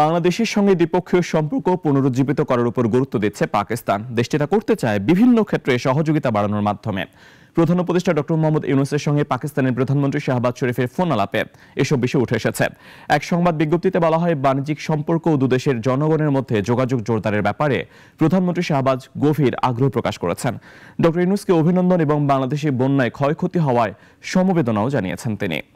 বাংলাদেশের সঙ্গে দ্বিপক্ষীয় সম্পর্ক পুনরুজ্জীবিত করার উপর গুরুত্ব দিচ্ছে পাকিস্তান দেশটি তা করতে চায় বিভিন্ন ক্ষেত্রে সহযোগিতা বাড়ানোর মাধ্যমে প্রধান উপদেষ্টা ডক্টর মোহাম্মদ ইউনুসের সঙ্গে পাকিস্তানের প্রধানমন্ত্রী শাহবাজ শরীফের ফোন আলাপে এসব বিষয় উঠে এসেছে এক সংবাদ বিজ্ঞপ্তিতে বলা হয় বাণিজ্যিক সম্পর্ক ও দুদেশের জনগণের মধ্যে যোগাযোগ জোরদারের ব্যাপারে প্রধানমন্ত্রী শাহবাজ গভীর আগ্রহ প্রকাশ করেছেন ডক্টর ইউনুসকে অভিনন্দন এবং বাংলাদেশে বন্যায় ক্ষয়ক্ষতি হওয়ায় সমবেদনাও জানিয়েছেন তিনি